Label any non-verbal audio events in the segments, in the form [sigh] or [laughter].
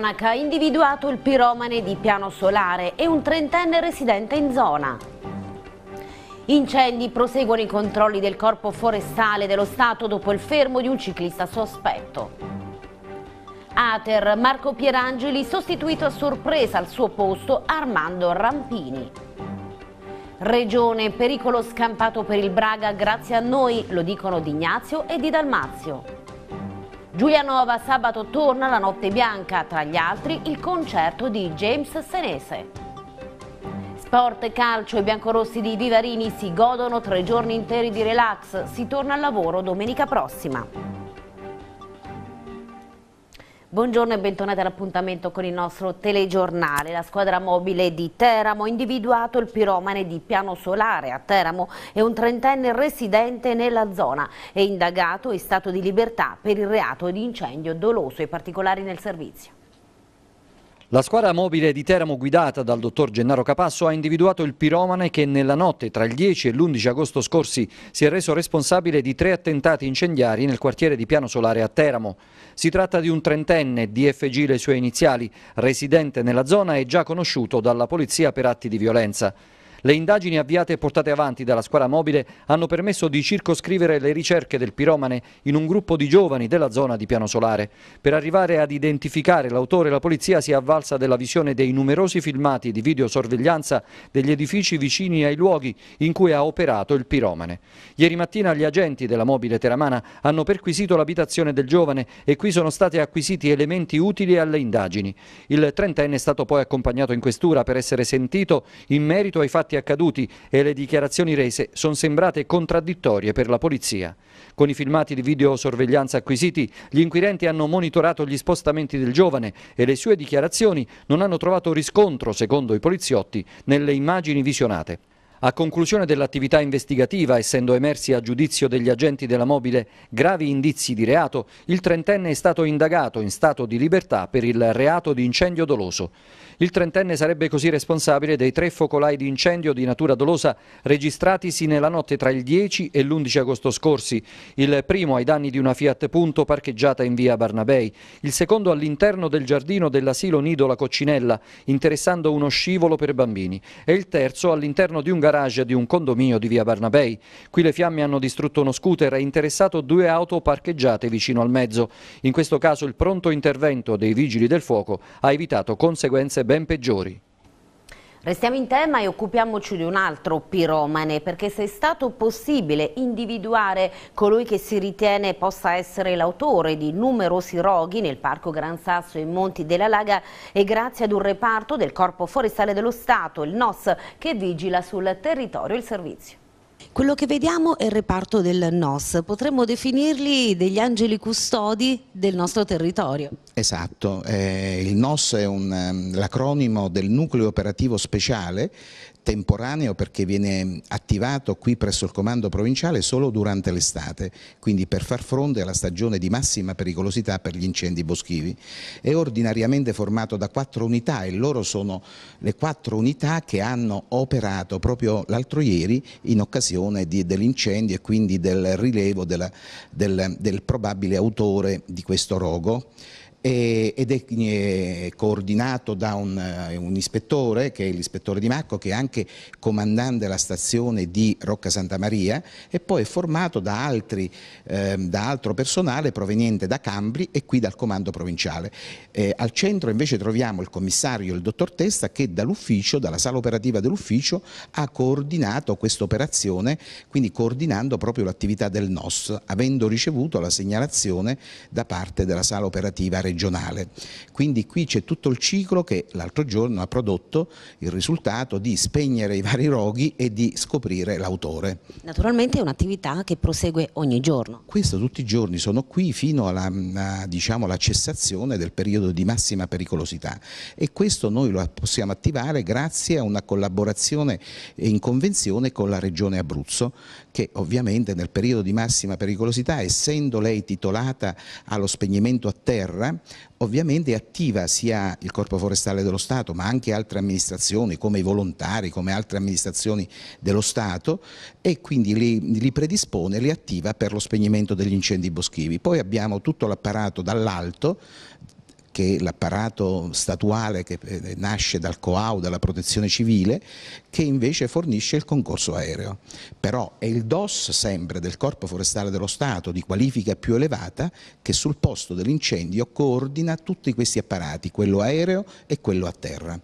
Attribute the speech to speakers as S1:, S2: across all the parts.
S1: cronaca, individuato il piromane di Piano Solare e un trentenne residente in zona. Incendi proseguono i controlli del Corpo Forestale dello Stato dopo il fermo di un ciclista sospetto. Ater Marco Pierangeli sostituito a sorpresa al suo posto Armando Rampini. Regione, pericolo scampato per il Braga grazie a noi, lo dicono di Ignazio e di Dalmazio. Giulianova sabato torna la notte bianca, tra gli altri il concerto di James Senese. Sport, calcio e biancorossi di Vivarini si godono tre giorni interi di relax, si torna al lavoro domenica prossima. Buongiorno e bentornati all'appuntamento con il nostro telegiornale. La squadra mobile di Teramo ha individuato il piromane di Piano Solare a Teramo e un trentenne residente nella zona. È indagato in stato di libertà per il reato di incendio doloso. e particolari nel servizio.
S2: La squadra mobile di Teramo guidata dal dottor Gennaro Capasso ha individuato il piromane che nella notte tra il 10 e l'11 agosto scorsi si è reso responsabile di tre attentati incendiari nel quartiere di Piano Solare a Teramo. Si tratta di un trentenne, DFG le sue iniziali, residente nella zona e già conosciuto dalla polizia per atti di violenza. Le indagini avviate e portate avanti dalla squadra mobile hanno permesso di circoscrivere le ricerche del piromane in un gruppo di giovani della zona di Piano Solare. Per arrivare ad identificare l'autore la polizia si è avvalsa della visione dei numerosi filmati di videosorveglianza degli edifici vicini ai luoghi in cui ha operato il piromane. Ieri mattina gli agenti della mobile teramana hanno perquisito l'abitazione del giovane e qui sono stati acquisiti elementi utili alle indagini. Il trentenne è stato poi accompagnato in questura per essere sentito in merito ai fatti fatti accaduti e le dichiarazioni rese sono sembrate contraddittorie per la polizia. Con i filmati di videosorveglianza acquisiti, gli inquirenti hanno monitorato gli spostamenti del giovane e le sue dichiarazioni non hanno trovato riscontro, secondo i poliziotti, nelle immagini visionate. A conclusione dell'attività investigativa, essendo emersi a giudizio degli agenti della mobile gravi indizi di reato, il trentenne è stato indagato in stato di libertà per il reato di incendio doloso. Il trentenne sarebbe così responsabile dei tre focolai di incendio di natura dolosa registratisi nella notte tra il 10 e l'11 agosto scorsi, il primo ai danni di una Fiat Punto parcheggiata in via Barnabei, il secondo all'interno del giardino dell'asilo Nido La Coccinella, interessando uno scivolo per bambini, e il terzo all'interno di un garage garage di un condominio di via Barnabei. Qui le fiamme hanno distrutto uno scooter e interessato due auto parcheggiate vicino al mezzo. In questo caso il pronto intervento dei vigili del fuoco ha evitato conseguenze ben peggiori.
S1: Restiamo in tema e occupiamoci di un altro piromane, perché se è stato possibile individuare colui che si ritiene possa essere l'autore di numerosi roghi nel Parco Gran Sasso e Monti della Laga, è grazie ad un reparto del Corpo Forestale dello Stato, il NOS, che vigila sul territorio il servizio. Quello che vediamo è il reparto del NOS, potremmo definirli degli angeli custodi del nostro territorio.
S3: Esatto, eh, il NOS è um, l'acronimo del Nucleo Operativo Speciale, temporaneo perché viene attivato qui presso il Comando Provinciale solo durante l'estate, quindi per far fronte alla stagione di massima pericolosità per gli incendi boschivi. È ordinariamente formato da quattro unità e loro sono le quattro unità che hanno operato proprio l'altro ieri in occasione dell'incendio e quindi del rilevo della, del, del probabile autore di questo rogo ed è coordinato da un, eh, un, ispettore che è l'ispettore Di Macco che è anche comandante della stazione di Rocca Santa Maria e poi è formato da, altri, eh, da altro personale proveniente da Cambri e qui dal comando provinciale. Eh, al centro invece troviamo il commissario, il dottor Testa che dall'ufficio, dalla sala operativa dell'ufficio ha coordinato questa operazione quindi coordinando proprio l'attività del NOS avendo ricevuto la segnalazione da parte della sala operativa regionale regionale. Quindi qui c'è tutto il ciclo che l'altro giorno ha prodotto il risultato di spegnere i vari roghi e di scoprire l'autore. Naturalmente è un'attività che prosegue ogni giorno. Questo tutti i giorni, sono qui fino alla, diciamo, alla cessazione del periodo di massima pericolosità e questo noi lo possiamo attivare grazie a una collaborazione in convenzione con la Regione Abruzzo che ovviamente nel periodo di massima pericolosità, essendo lei titolata allo spegnimento a terra, ovviamente attiva sia il Corpo Forestale dello Stato, ma anche altre amministrazioni come i volontari, come altre amministrazioni dello Stato e quindi li, li predispone, li attiva per lo spegnimento degli incendi boschivi. Poi abbiamo tutto l'apparato dall'alto che è l'apparato statuale che eh, nasce dal COAU, dalla protezione civile, che invece fornisce il concorso aereo. Però è il DOS sempre del Corpo Forestale dello Stato di qualifica più elevata che sul posto dell'incendio coordina tutti questi apparati, quello aereo e quello a terra.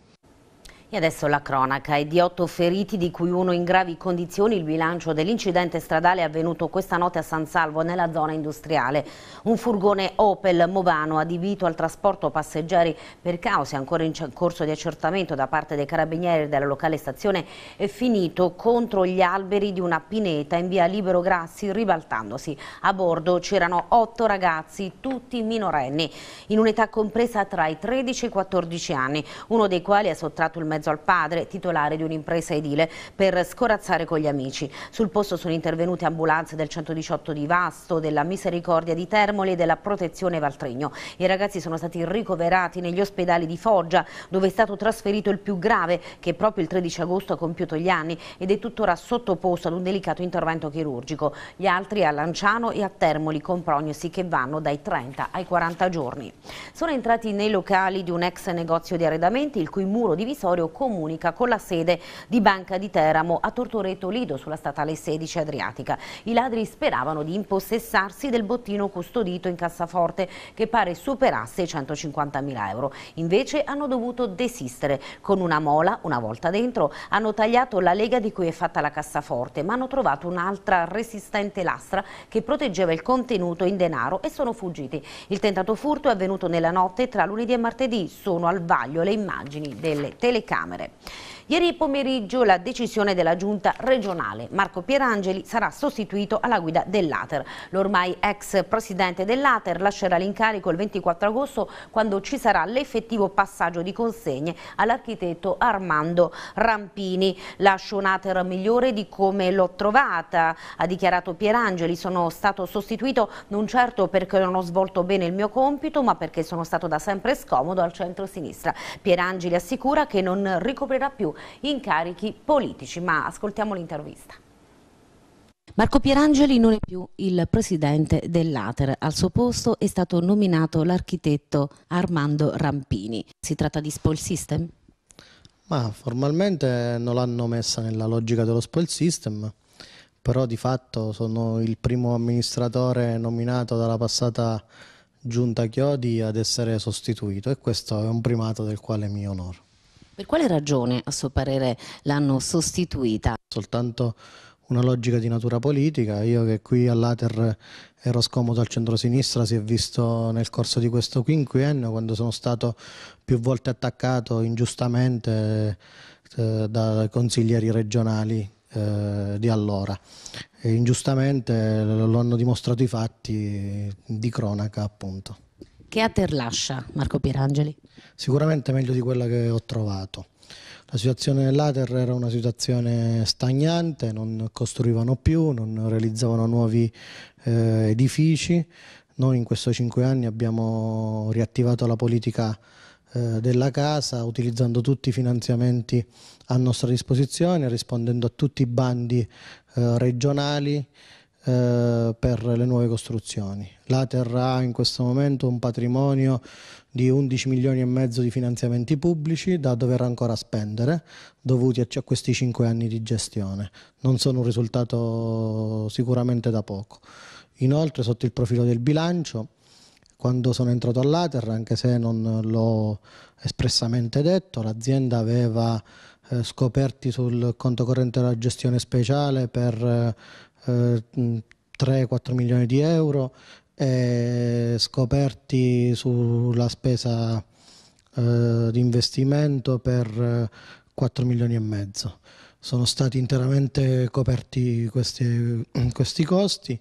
S1: E adesso la cronaca. È di otto feriti, di cui uno in gravi condizioni, il bilancio dell'incidente stradale è avvenuto questa notte a San Salvo, nella zona industriale. Un furgone Opel Movano adibito al trasporto passeggeri per cause ancora in corso di accertamento da parte dei carabinieri della locale stazione è finito contro gli alberi di una pineta in via Libero Grassi ribaltandosi. A bordo c'erano otto ragazzi, tutti minorenni, in un'età compresa tra i 13 e i 14 anni, uno dei quali ha sottratto il mezzo al padre, titolare di un'impresa edile, per scorazzare con gli amici. Sul posto sono intervenute ambulanze del 118 di Vasto, della Misericordia di Termoli e della Protezione Valtregno. I ragazzi sono stati ricoverati negli ospedali di Foggia, dove è stato trasferito il più grave, che proprio il 13 agosto ha compiuto gli anni ed è tuttora sottoposto ad un delicato intervento chirurgico. Gli altri a Lanciano e a Termoli con prognosi che vanno dai 30 ai 40 giorni. Sono entrati nei locali di un ex negozio di arredamenti, il cui muro divisorio lo comunica con la sede di Banca di Teramo a Tortoretto Lido sulla statale 16 Adriatica. I ladri speravano di impossessarsi del bottino custodito in cassaforte che pare superasse i 150.000 euro. Invece hanno dovuto desistere. Con una mola, una volta dentro, hanno tagliato la lega di cui è fatta la cassaforte ma hanno trovato un'altra resistente lastra che proteggeva il contenuto in denaro e sono fuggiti. Il tentato furto è avvenuto nella notte tra lunedì e martedì. Sono al vaglio le immagini delle telecamere camere. Ieri pomeriggio la decisione della giunta regionale. Marco Pierangeli sarà sostituito alla guida dell'Ater. L'ormai ex presidente dell'Ater lascerà l'incarico il 24 agosto quando ci sarà l'effettivo passaggio di consegne all'architetto Armando Rampini. Lascio un'Ater migliore di come l'ho trovata, ha dichiarato Pierangeli. Sono stato sostituito non certo perché non ho svolto bene il mio compito, ma perché sono stato da sempre scomodo al centro-sinistra. Pierangeli assicura che non ricoprirà più incarichi politici, ma ascoltiamo l'intervista. Marco Pierangeli non è più il presidente dell'Ater. Al suo posto è stato nominato l'architetto Armando Rampini. Si tratta di Spoil
S4: System? Ma formalmente non l'hanno messa nella logica dello Spoil System, però di fatto sono il primo amministratore nominato dalla passata giunta Chiodi ad essere sostituito e questo è un primato del quale mi onoro. Per quale ragione, a suo parere, l'hanno sostituita? Soltanto una logica di natura politica. Io che qui all'Ater ero scomodo al centro-sinistra, si è visto nel corso di questo quinquennio quando sono stato più volte attaccato ingiustamente eh, da consiglieri regionali eh, di allora. E ingiustamente eh, lo hanno dimostrato i fatti di cronaca appunto
S1: che ater lascia
S4: Marco Pierangeli? Sicuramente meglio di quella che ho trovato. La situazione dell'Ater era una situazione stagnante, non costruivano più, non realizzavano nuovi eh, edifici. Noi in questi cinque anni abbiamo riattivato la politica eh, della casa utilizzando tutti i finanziamenti a nostra disposizione, rispondendo a tutti i bandi eh, regionali eh, per le nuove costruzioni. L'Ater ha in questo momento un patrimonio di 11 milioni e mezzo di finanziamenti pubblici da dover ancora spendere dovuti a questi 5 anni di gestione. Non sono un risultato sicuramente da poco. Inoltre sotto il profilo del bilancio quando sono entrato all'Ater, anche se non l'ho espressamente detto, l'azienda aveva eh, scoperti sul conto corrente della gestione speciale per eh, eh, 3-4 milioni di euro e eh, scoperti sulla spesa eh, di investimento per 4 eh, milioni e mezzo. Sono stati interamente coperti questi, [clears throat] questi costi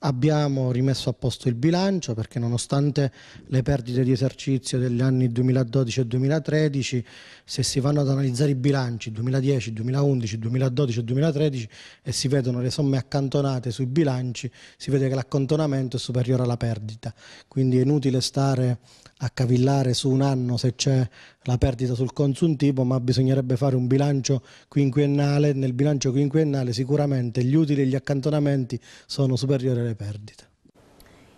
S4: Abbiamo rimesso a posto il bilancio perché nonostante le perdite di esercizio degli anni 2012 e 2013, se si vanno ad analizzare i bilanci 2010, 2011, 2012 e 2013 e si vedono le somme accantonate sui bilanci, si vede che l'accantonamento è superiore alla perdita. Quindi è inutile stare a cavillare su un anno se c'è la perdita sul consuntivo, ma bisognerebbe fare un bilancio quinquennale. Nel bilancio quinquennale sicuramente gli utili e gli accantonamenti sono superiori alle perdite.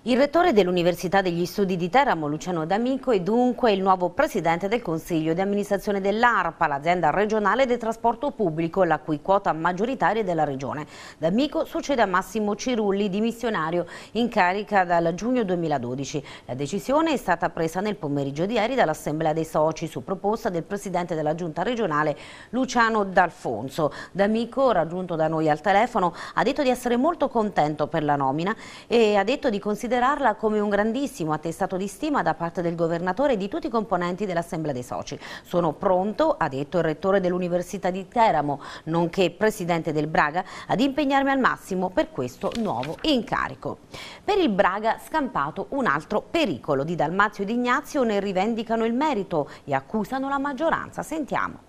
S4: Il rettore
S1: dell'Università degli Studi di Teramo, Luciano D'Amico, è dunque il nuovo presidente del Consiglio di amministrazione dell'ARPA, l'azienda regionale del trasporto pubblico, la cui quota maggioritaria della regione. D'Amico succede a Massimo Cirulli, dimissionario, in carica dal giugno 2012. La decisione è stata presa nel pomeriggio di ieri dall'Assemblea dei Soci su proposta del presidente della giunta regionale, Luciano D'Alfonso. D'Amico, raggiunto da noi al telefono, ha detto di essere molto contento per la nomina e ha detto di considerare considerarla come un grandissimo attestato di stima da parte del governatore e di tutti i componenti dell'Assemblea dei Soci. Sono pronto, ha detto il rettore dell'Università di Teramo, nonché presidente del Braga, ad impegnarmi al massimo per questo nuovo incarico. Per il Braga scampato un altro pericolo. Di Dalmazio ed Ignazio ne rivendicano il merito e accusano la maggioranza. Sentiamo.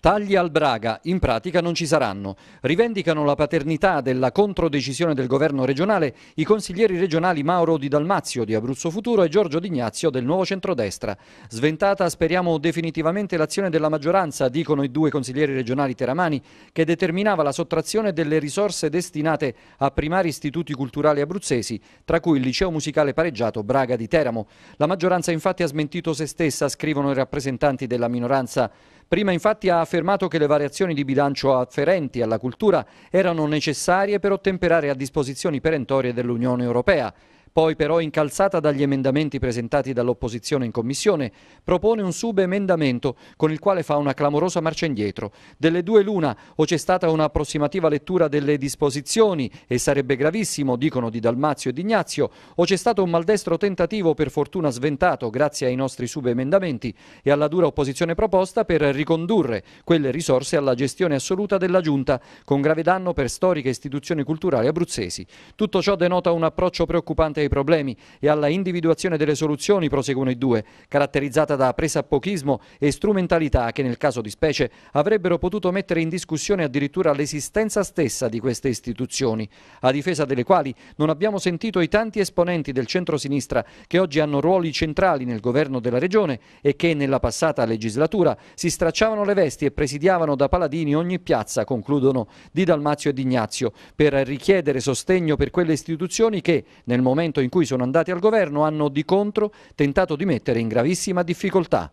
S2: Tagli al Braga, in pratica non ci saranno. Rivendicano la paternità della controdecisione del governo regionale i consiglieri regionali Mauro Di Dalmazio di Abruzzo Futuro e Giorgio D'Ignazio del Nuovo Centrodestra. Sventata speriamo definitivamente l'azione della maggioranza, dicono i due consiglieri regionali teramani, che determinava la sottrazione delle risorse destinate a primari istituti culturali abruzzesi, tra cui il liceo musicale pareggiato Braga di Teramo. La maggioranza infatti ha smentito se stessa, scrivono i rappresentanti della minoranza. Prima infatti ha affermato che le variazioni di bilancio afferenti alla cultura erano necessarie per ottemperare a disposizioni perentorie dell'Unione Europea. Poi però incalzata dagli emendamenti presentati dall'opposizione in commissione, propone un subemendamento con il quale fa una clamorosa marcia indietro. Delle due l'una o c'è stata un'approssimativa lettura delle disposizioni e sarebbe gravissimo, dicono di Dalmazio e di Ignazio, o c'è stato un maldestro tentativo per fortuna sventato grazie ai nostri subemendamenti e alla dura opposizione proposta per ricondurre quelle risorse alla gestione assoluta della Giunta, con grave danno per storiche istituzioni culturali abruzzesi. Tutto ciò denota un approccio preoccupante fronte ai problemi e alla individuazione delle soluzioni, proseguono i due, caratterizzata da presappochismo e strumentalità che nel caso di specie avrebbero potuto mettere in discussione addirittura l'esistenza stessa di queste istituzioni, a difesa delle quali non abbiamo sentito i tanti esponenti del centro-sinistra che oggi hanno ruoli centrali nel governo della regione e che nella passata legislatura si stracciavano le vesti e presidiavano da paladini ogni piazza, concludono di Dalmazio e D'Ignazio, per richiedere sostegno per quelle istituzioni che, nel momento momento in cui sono andati al governo hanno di contro tentato di mettere in gravissima difficoltà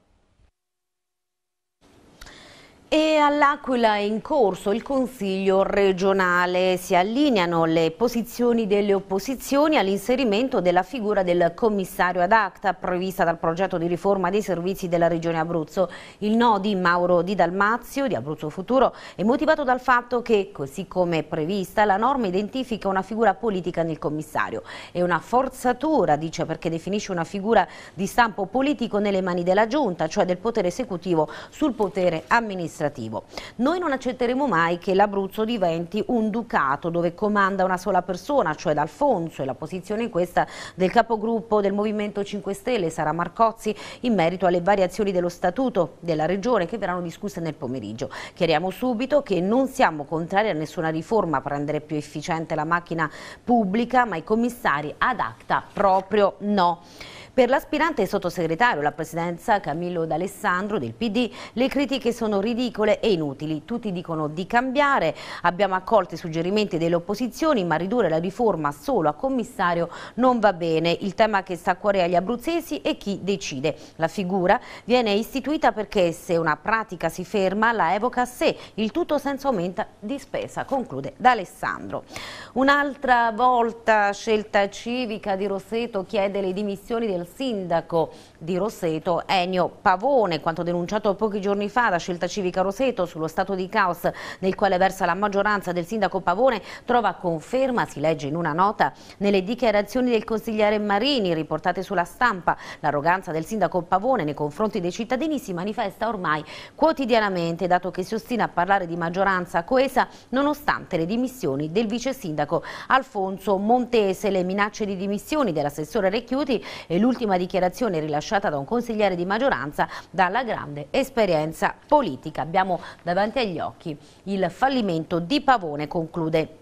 S1: e all'Aquila è in corso il Consiglio regionale. Si allineano le posizioni delle opposizioni all'inserimento della figura del commissario ad acta prevista dal progetto di riforma dei servizi della regione Abruzzo. Il no di Mauro Di Dalmazio di Abruzzo Futuro è motivato dal fatto che, così come è prevista, la norma identifica una figura politica nel commissario. È una forzatura, dice, perché definisce una figura di stampo politico nelle mani della giunta, cioè del potere esecutivo sul potere amministrativo amministrativo. Noi non accetteremo mai che l'Abruzzo diventi un ducato dove comanda una sola persona, cioè l'Alfonso, e la posizione in questa del capogruppo del Movimento 5 Stelle, sarà Marcozzi, in merito alle variazioni dello statuto della Regione che verranno discusse nel pomeriggio. Chiariamo subito che non siamo contrari a nessuna riforma per rendere più efficiente la macchina pubblica, ma i commissari ad acta proprio no. Per l'aspirante sottosegretario alla presidenza Camillo D'Alessandro del PD le critiche sono ridicole e inutili. Tutti dicono di cambiare, abbiamo accolto i suggerimenti delle opposizioni ma ridurre la riforma solo a commissario non va bene. Il tema che sta a cuore agli abruzzesi è chi decide. La figura viene istituita perché se una pratica si ferma la evoca a sé, il tutto senza aumento di spesa, conclude D'Alessandro. Un'altra volta scelta civica di Rosseto chiede le dimissioni del sindaco di Roseto Ennio Pavone, quanto denunciato pochi giorni fa da Scelta Civica Roseto sullo stato di caos nel quale versa la maggioranza del sindaco Pavone trova conferma, si legge in una nota, nelle dichiarazioni del consigliere Marini riportate sulla stampa. L'arroganza del sindaco Pavone nei confronti dei cittadini si manifesta ormai quotidianamente, dato che si ostina a parlare di maggioranza coesa nonostante le dimissioni del vice sindaco Alfonso Montese, le minacce di dimissioni dell'assessore Recchiuti e l'ultimo l'ultima dichiarazione rilasciata da un consigliere di maggioranza dalla grande esperienza politica. Abbiamo davanti agli occhi il fallimento di Pavone, conclude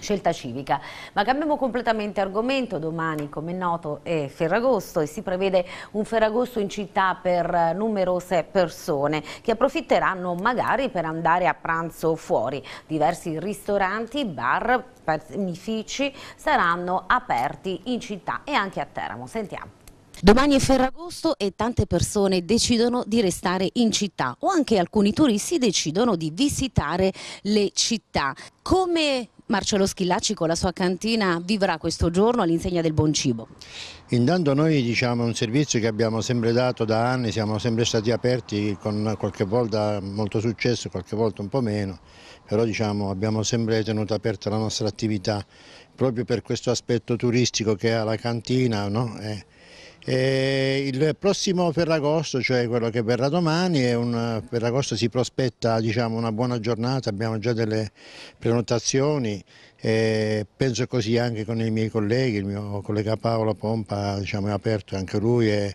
S1: scelta civica. Ma cambiamo completamente argomento, domani come è noto è Ferragosto e si prevede un Ferragosto in città per eh, numerose persone che approfitteranno magari per andare a pranzo fuori. Diversi ristoranti, bar, panifici saranno aperti in città e anche a Teramo. Sentiamo. Domani è Ferragosto e tante persone decidono di restare in città o anche alcuni turisti decidono di visitare le città. Come Marcello Schillacci con la sua cantina vivrà questo giorno all'insegna del buon
S5: cibo? Intanto noi diciamo un servizio che abbiamo sempre dato da anni, siamo sempre stati aperti con qualche volta molto successo, qualche volta un po' meno, però diciamo abbiamo sempre tenuto aperta la nostra attività proprio per questo aspetto turistico che ha la cantina, no? eh, e il prossimo Ferragosto, cioè quello che verrà domani, è un, Ferragosto si prospetta diciamo, una buona giornata, abbiamo già delle prenotazioni, e penso così anche con i miei colleghi, il mio collega Paolo Pompa diciamo, è aperto anche lui. E,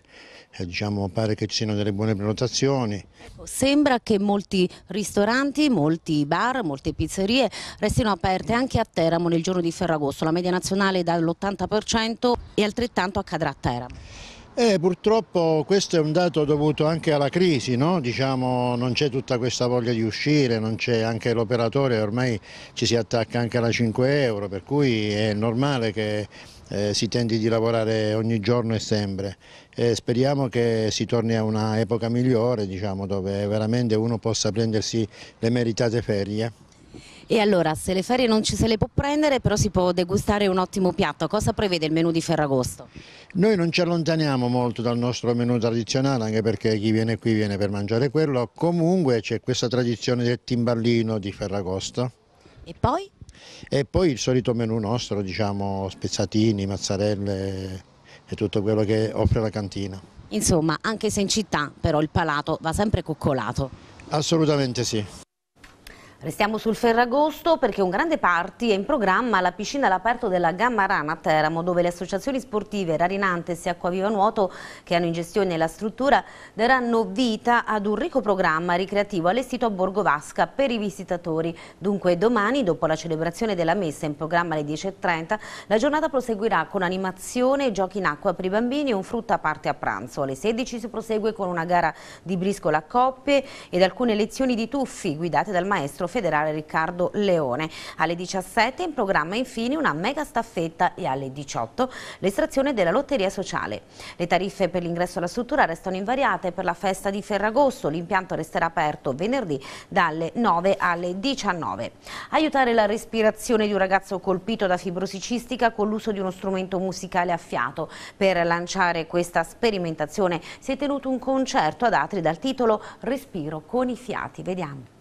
S5: diciamo, pare che ci siano delle buone prenotazioni.
S1: Ecco, sembra che molti ristoranti, molti bar, molte pizzerie restino aperte anche a Teramo nel giorno di Ferragosto, la media nazionale è dall'80% e altrettanto accadrà a Teramo.
S5: Eh, purtroppo questo è un dato dovuto anche alla crisi, no? diciamo, non c'è tutta questa voglia di uscire, non c'è anche l'operatore, ormai ci si attacca anche alla 5 euro, per cui è normale che eh, si tenti di lavorare ogni giorno e sempre. E speriamo che si torni a una epoca migliore diciamo, dove veramente uno possa prendersi le meritate ferie.
S1: E allora, se le ferie non ci se le può prendere, però si può degustare un ottimo piatto. Cosa prevede il menù di
S5: Ferragosto? Noi non ci allontaniamo molto dal nostro menù tradizionale, anche perché chi viene qui viene per mangiare quello. Comunque c'è questa tradizione del timballino di Ferragosto. E poi? e poi il solito menù nostro, diciamo spezzatini, mazzarelle e tutto quello che offre la cantina.
S1: Insomma, anche se in città però il palato
S5: va sempre coccolato. Assolutamente sì.
S1: Restiamo sul Ferragosto perché un grande party è in programma alla piscina all'aperto della Gamma Rana a Teramo dove le associazioni sportive Rarinantes e Acquaviva Nuoto che hanno in gestione la struttura daranno vita ad un ricco programma ricreativo allestito a Borgo Vasca per i visitatori. Dunque domani dopo la celebrazione della messa in programma alle 10.30 la giornata proseguirà con animazione, giochi in acqua per i bambini e un frutta a parte a pranzo. Alle 16 si prosegue con una gara di briscola a coppie ed alcune lezioni di tuffi guidate dal maestro Ferragosto federale Riccardo Leone. Alle 17 in programma infine una mega staffetta e alle 18 l'estrazione della lotteria sociale. Le tariffe per l'ingresso alla struttura restano invariate per la festa di Ferragosto. L'impianto resterà aperto venerdì dalle 9 alle 19. Aiutare la respirazione di un ragazzo colpito da fibrosi cistica con l'uso di uno strumento musicale a fiato. Per lanciare questa sperimentazione si è tenuto un concerto ad Atri dal titolo Respiro con i fiati. Vediamo.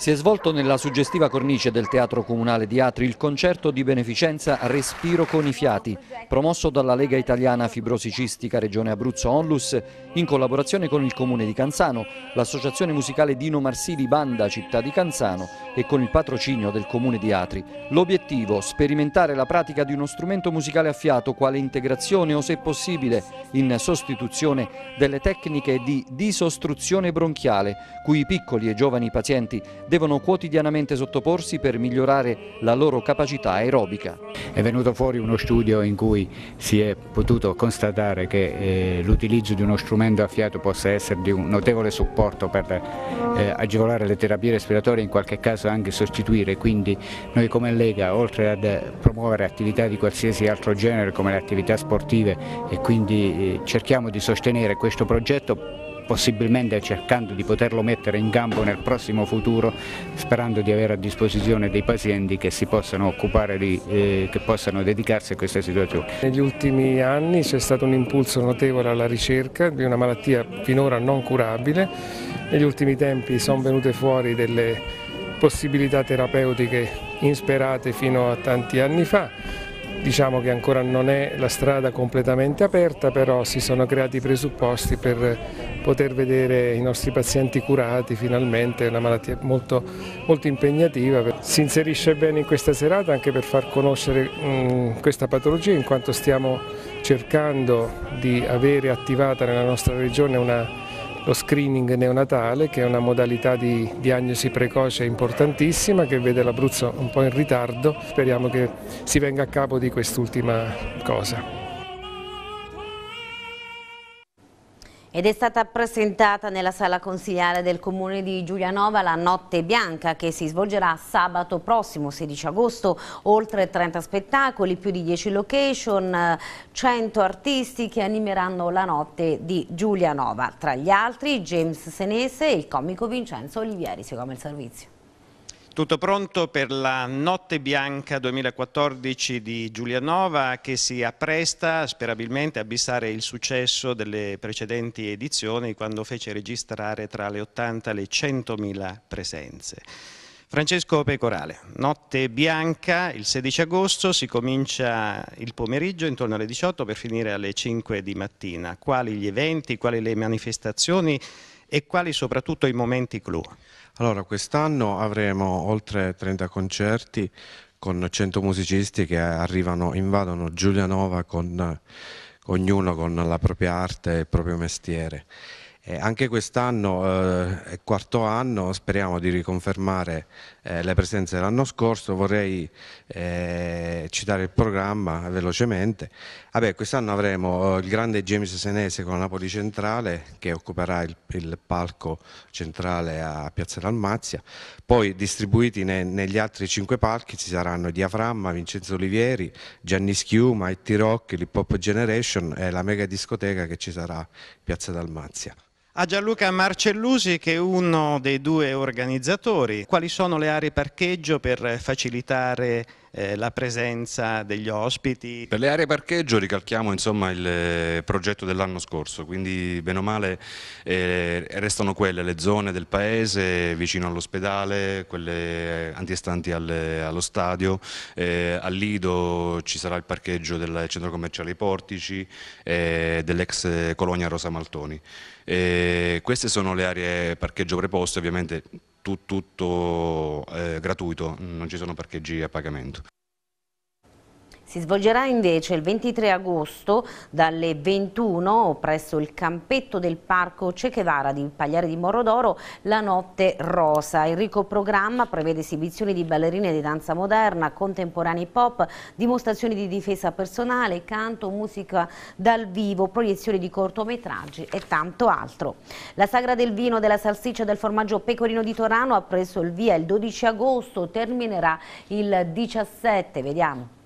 S2: Si è svolto nella suggestiva cornice del Teatro Comunale di Atri il concerto di beneficenza Respiro con i fiati, promosso dalla Lega Italiana Fibrosicistica Regione Abruzzo Onlus in collaborazione con il Comune di Canzano, l'Associazione Musicale Dino Marsili Banda Città di Canzano e con il patrocinio del Comune di Atri. L'obiettivo, sperimentare la pratica di uno strumento musicale a fiato quale integrazione o se possibile in sostituzione delle tecniche di disostruzione bronchiale, cui i piccoli e giovani pazienti devono quotidianamente sottoporsi per migliorare la loro capacità aerobica.
S3: È venuto fuori uno studio in cui si è potuto constatare che eh, l'utilizzo di uno strumento a fiato possa essere di un notevole supporto per eh, agevolare le terapie respiratorie, e in qualche caso anche sostituire, quindi noi come Lega oltre ad promuovere attività di qualsiasi altro genere come le attività sportive e quindi eh, cerchiamo di sostenere questo progetto possibilmente cercando di poterlo mettere in campo nel prossimo futuro sperando di avere a disposizione dei pazienti che si possano occupare di, eh, che possano dedicarsi a questa situazione. Negli
S6: ultimi anni c'è stato un impulso notevole alla ricerca di una malattia finora non curabile, negli ultimi tempi sono venute fuori delle possibilità terapeutiche insperate fino a tanti anni fa Diciamo che ancora non è la strada completamente aperta, però si sono creati i presupposti per poter vedere i nostri pazienti curati finalmente, è una malattia molto, molto impegnativa. Si inserisce bene in questa serata anche per far conoscere mh, mm, questa patologia in quanto stiamo cercando di avere attivata nella nostra regione una lo screening neonatale che è una modalità di diagnosi precoce importantissima che vede l'Abruzzo un po' in ritardo, speriamo che si venga a capo di quest'ultima cosa.
S1: Ed è stata presentata nella sala consigliare del comune di Giulianova la Notte Bianca che si svolgerà sabato prossimo 16 agosto, oltre 30 spettacoli, più di 10 location, 100 artisti che animeranno la notte di Giulianova. Tra gli altri James Senese e il comico Vincenzo Olivieri, si il servizio.
S3: Tutto pronto per la Notte Bianca 2014 di Giulianova che si appresta sperabilmente a bissare il successo delle precedenti edizioni quando fece registrare tra le 80 e le 100.000 presenze. Francesco Pecorale, notte bianca il 16 agosto, si comincia il pomeriggio intorno alle 18 per finire alle 5 di mattina. Quali gli eventi, quali le manifestazioni
S5: e quali soprattutto i momenti clou? Allora, quest'anno avremo oltre 30 concerti con 100 musicisti che arrivano, invadono Giulianova con ognuno con la propria arte e il proprio mestiere. Eh, anche quest'anno, eh, quarto anno, speriamo di riconfermare eh, le presenze dell'anno scorso. Vorrei eh, citare il programma velocemente. quest'anno avremo eh, il grande James Senese con Napoli Centrale che occuperà il, il palco centrale a Piazza Dalmazia. Poi distribuiti ne, negli altri cinque palchi ci saranno Diaframma, Vincenzo Olivieri, Gianni Schiuma, IT Rock, l'Hip Hop Generation e la mega discoteca che ci sarà a Piazza Dalmazia a Gianluca
S3: Marcellusi che è uno dei due organizzatori. Quali sono le aree parcheggio per facilitare eh, la presenza degli ospiti. Per le aree parcheggio ricalchiamo insomma, il eh, progetto dell'anno scorso, quindi bene o male eh, restano quelle le zone del paese vicino all'ospedale, quelle eh, antistanti alle, allo stadio, eh, al Lido ci sarà il parcheggio del centro commerciale Portici e eh, dell'ex colonia Rosa Maltoni. queste sono le aree parcheggio preposte, ovviamente tutto, tutto eh, gratuito, non ci sono parcheggi a pagamento.
S1: Si svolgerà invece il 23 agosto dalle 21 presso il campetto del Parco Cechevara di Pagliare di Morodoro la Notte Rosa. Il ricco programma prevede esibizioni di ballerine di danza moderna, contemporanei pop, dimostrazioni di difesa personale, canto, musica dal vivo, proiezioni di cortometraggi e tanto altro. La Sagra del Vino, della Salsiccia e del Formaggio Pecorino di Torano ha preso il via il 12 agosto, terminerà il 17, vediamo.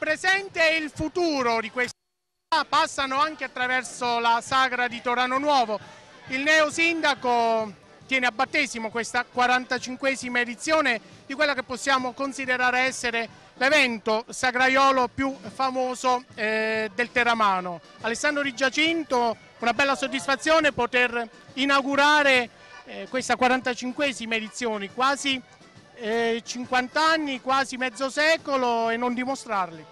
S6: presente e il futuro di questa città passano anche attraverso la sagra di Torano Nuovo. Il neo sindaco tiene a battesimo questa 45esima edizione di quella che possiamo considerare essere l'evento sagraiolo più famoso eh, del Teramano. Alessandro Di Giacinto, una bella soddisfazione poter inaugurare eh, questa 45esima edizione, quasi eh, 50 anni, quasi mezzo secolo e non dimostrarli.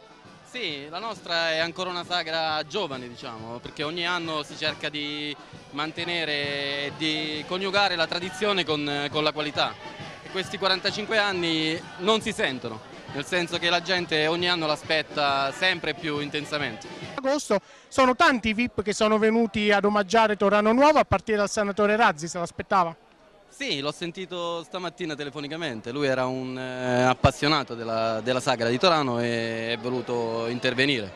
S7: Sì, la nostra è ancora una sagra giovane, diciamo, perché ogni anno si cerca di mantenere e di coniugare la tradizione con, con la qualità. E questi 45 anni non si sentono, nel senso che la gente ogni anno l'aspetta sempre più intensamente.
S6: Agosto sono tanti i VIP che sono venuti ad omaggiare Torano Nuovo a partire dal senatore Razzi, se l'aspettava?
S7: Sì, l'ho sentito stamattina telefonicamente, lui era un eh, appassionato della, della sagra di Torano e è voluto intervenire.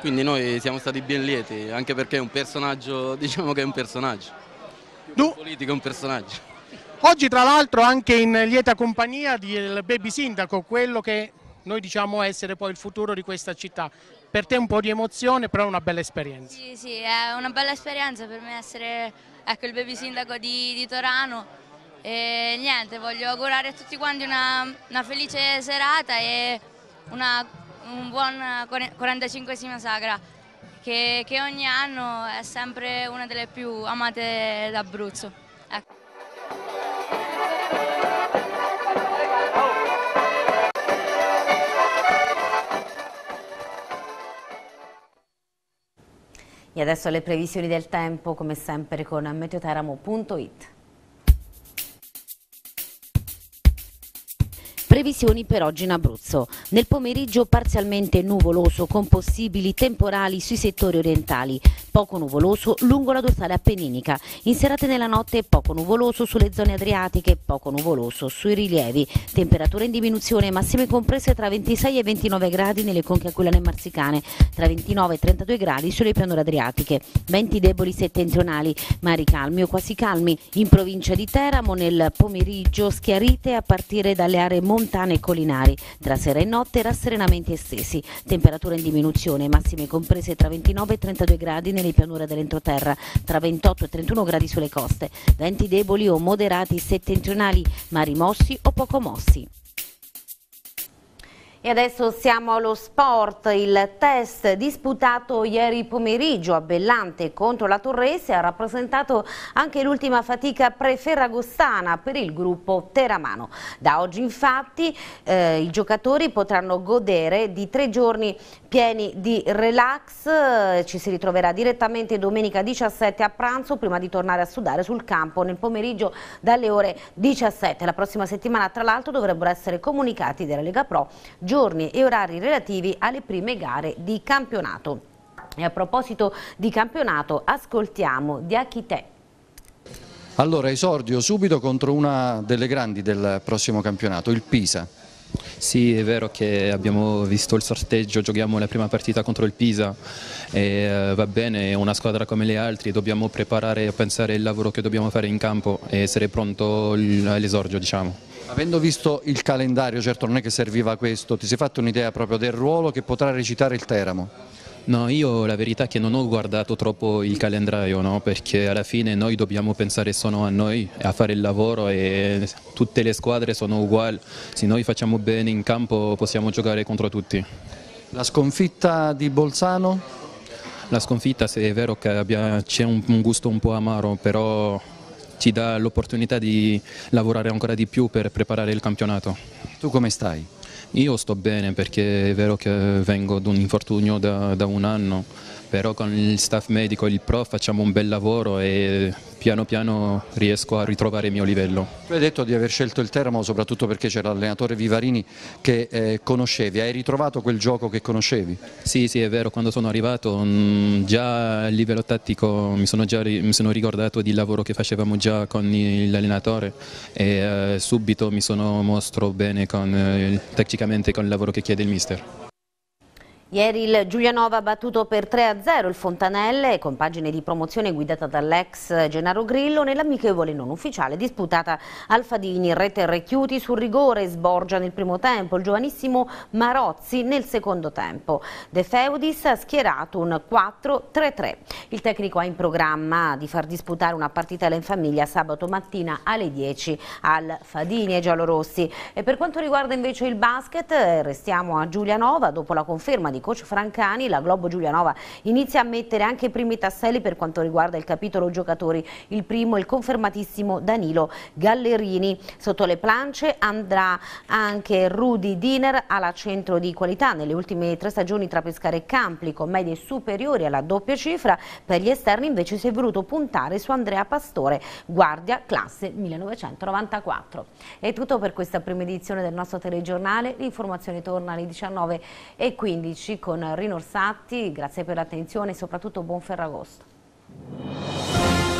S7: Quindi noi siamo stati ben lieti, anche perché è un personaggio, [laughs] diciamo che è un personaggio. Più un politico è un personaggio.
S6: Oggi tra l'altro anche in lieta compagnia del baby sindaco, quello che noi diciamo essere poi il futuro di questa città. Per te un po' di emozione, però è una bella esperienza.
S1: Sì, sì, è una bella esperienza per me essere ecco, il baby sindaco di, di Torano. E niente, voglio augurare a tutti quanti una, una felice serata e una, un buon 45esima sagra, che, che, ogni anno è sempre una delle
S2: più amate d'Abruzzo. Ecco.
S1: E adesso le previsioni del tempo come sempre con meteoteramo.it. Previsioni per oggi in Abruzzo. Nel pomeriggio parzialmente nuvoloso con possibili temporali sui settori orientali poco nuvoloso lungo la dorsale appenninica. In serate nella notte poco nuvoloso sulle zone adriatiche, poco nuvoloso sui rilievi. Temperature in diminuzione, massime comprese tra 26 e 29 gradi nelle conche aquilane e marsicane, tra 29 e 32 gradi sulle pianure adriatiche. Venti deboli settentrionali, mari calmi o quasi calmi. In provincia di Teramo nel pomeriggio schiarite a partire dalle aree montane e collinari. Tra sera e notte rasserenamenti estesi. Temperature in diminuzione, massime comprese tra 29 e 32 gradi nelle nelle pianure dell'entroterra, tra 28 e 31 gradi sulle coste, venti deboli o moderati settentrionali, ma rimossi o poco mossi. E adesso siamo allo sport, il test disputato ieri pomeriggio a Bellante contro la Torrese ha rappresentato anche l'ultima fatica pre-ferragostana per il gruppo Teramano. Da oggi infatti eh, i giocatori potranno godere di tre giorni pieni di relax, ci si ritroverà direttamente domenica 17 a pranzo prima di tornare a sudare sul campo nel pomeriggio dalle ore 17. La prossima settimana tra l'altro dovrebbero essere comunicati della Lega Pro giorni e orari relativi alle prime gare di campionato. E a proposito di campionato, ascoltiamo Diachitè.
S2: Allora, esordio subito contro una delle grandi del
S7: prossimo campionato, il Pisa. Sì, è vero che abbiamo visto il sorteggio, giochiamo la prima partita contro il Pisa e eh, va bene, è una squadra come le altre, dobbiamo preparare e pensare il lavoro che dobbiamo fare in campo e essere pronto all'esordio, diciamo.
S2: Avendo visto il calendario, certo non è che serviva questo, ti sei fatto un'idea proprio del ruolo che potrà recitare il Teramo?
S7: No, io la verità è che non ho guardato troppo il calendario, no? perché alla fine noi dobbiamo pensare solo a noi, a fare il lavoro e tutte le squadre sono uguali, se noi facciamo bene in campo possiamo giocare contro tutti.
S2: La sconfitta di Bolzano?
S7: La sconfitta, se è vero che c'è un gusto un po' amaro, però ci dà l'opportunità di lavorare ancora di più per preparare il campionato. Tu come stai? Io sto bene perché è vero che vengo da un infortunio da, da un anno però con il staff medico e il prof facciamo un bel lavoro e piano piano riesco a ritrovare il mio livello.
S2: Tu hai detto di aver scelto il Teramo
S7: soprattutto perché c'era l'allenatore Vivarini che eh, conoscevi, hai ritrovato quel gioco che conoscevi? Sì, sì è vero, quando sono arrivato mh, mm, già a livello tattico mi sono, già, mi sono ricordato del lavoro che facevamo già con l'allenatore e eh, subito mi sono mostro bene con, eh, tecnicamente con il lavoro che chiede il mister.
S1: Ieri il Giulianova ha battuto per 3-0 il Fontanelle compagine di promozione guidata dall'ex Gennaro Grillo nell'amichevole non ufficiale disputata al Fadini, rete Recchiuti sul rigore sborgia nel primo tempo, il giovanissimo Marozzi nel secondo tempo. De Feudis ha schierato un 4-3-3. Il tecnico ha in programma di far disputare una partitella in famiglia sabato mattina alle 10 al Fadini e Giallorossi. E per quanto riguarda invece il basket, eh, restiamo a Giulianova dopo la conferma di di coach Francani, la Globo Giulianova inizia a mettere anche i primi tasselli per quanto riguarda il capitolo giocatori. Il primo, il confermatissimo Danilo Gallerini. Sotto le plance andrà anche Rudy Diner alla centro di qualità. Nelle ultime tre stagioni tra Pescare e Campli con medie superiori alla doppia cifra. Per gli esterni invece si è voluto puntare su Andrea Pastore, guardia classe 1994. È tutto per questa prima edizione del nostro telegiornale. L'informazione torna alle 19.15 oggi con Rino Orsatti. Grazie per l'attenzione e soprattutto buon Ferragosto.